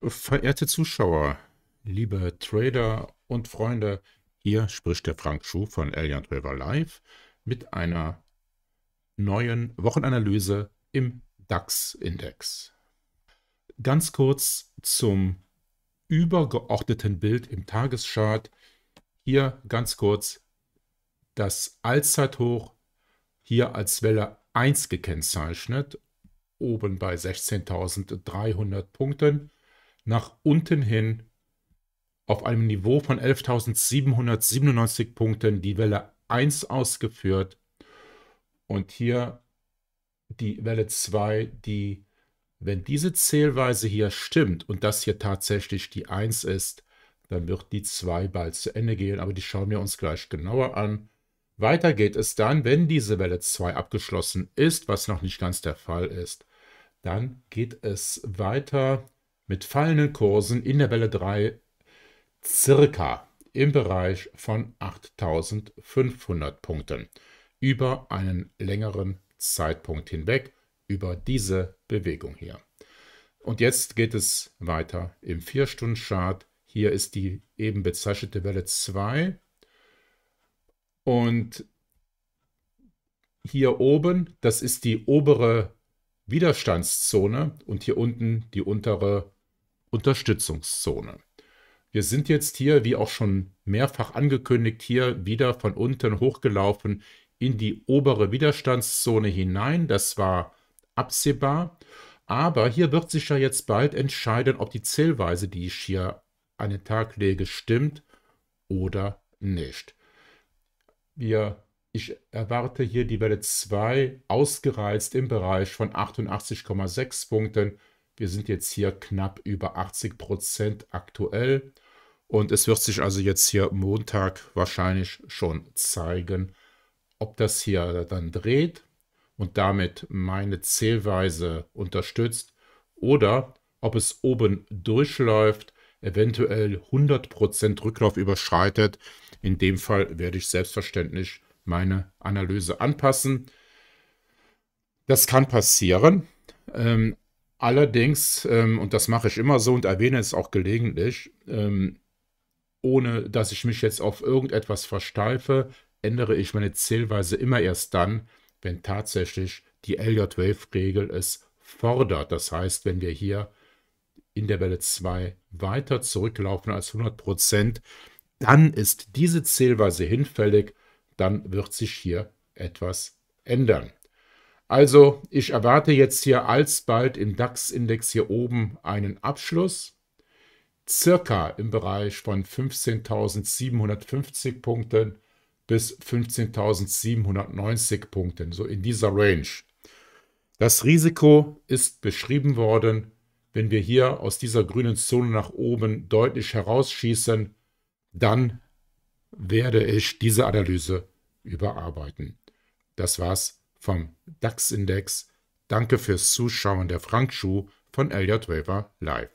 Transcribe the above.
Verehrte Zuschauer, liebe Trader und Freunde, hier spricht der Frank Schuh von Alien Trader Live mit einer neuen Wochenanalyse im DAX-Index. Ganz kurz zum übergeordneten Bild im Tageschart. Hier ganz kurz das Allzeithoch, hier als Welle 1 gekennzeichnet, oben bei 16.300 Punkten nach unten hin auf einem Niveau von 11.797 Punkten die Welle 1 ausgeführt und hier die Welle 2, die, wenn diese Zählweise hier stimmt und das hier tatsächlich die 1 ist, dann wird die 2 bald zu Ende gehen, aber die schauen wir uns gleich genauer an. Weiter geht es dann, wenn diese Welle 2 abgeschlossen ist, was noch nicht ganz der Fall ist, dann geht es weiter mit fallenden Kursen in der Welle 3 circa im Bereich von 8500 Punkten über einen längeren Zeitpunkt hinweg über diese Bewegung hier. Und jetzt geht es weiter im 4-Stunden-Chart. Hier ist die eben bezeichnete Welle 2. Und hier oben, das ist die obere Widerstandszone und hier unten die untere Unterstützungszone. Wir sind jetzt hier, wie auch schon mehrfach angekündigt, hier wieder von unten hochgelaufen in die obere Widerstandszone hinein. Das war absehbar. Aber hier wird sich ja jetzt bald entscheiden, ob die Zählweise, die ich hier an den Tag lege, stimmt oder nicht. Wir, ich erwarte hier die Welle 2 ausgereizt im Bereich von 88,6 Punkten wir sind jetzt hier knapp über 80 Prozent aktuell. Und es wird sich also jetzt hier Montag wahrscheinlich schon zeigen, ob das hier dann dreht und damit meine Zählweise unterstützt oder ob es oben durchläuft, eventuell 100% Rücklauf überschreitet. In dem Fall werde ich selbstverständlich meine Analyse anpassen. Das kann passieren. Ähm, Allerdings, ähm, und das mache ich immer so und erwähne es auch gelegentlich, ähm, ohne dass ich mich jetzt auf irgendetwas versteife, ändere ich meine Zählweise immer erst dann, wenn tatsächlich die lj Wave Regel es fordert. Das heißt, wenn wir hier in der Welle 2 weiter zurücklaufen als 100%, dann ist diese Zählweise hinfällig, dann wird sich hier etwas ändern. Also ich erwarte jetzt hier alsbald im DAX-Index hier oben einen Abschluss, circa im Bereich von 15.750 Punkten bis 15.790 Punkten, so in dieser Range. Das Risiko ist beschrieben worden, wenn wir hier aus dieser grünen Zone nach oben deutlich herausschießen, dann werde ich diese Analyse überarbeiten. Das war's vom DAX-Index. Danke fürs Zuschauen der Frank Schuh von LJ Weber Live.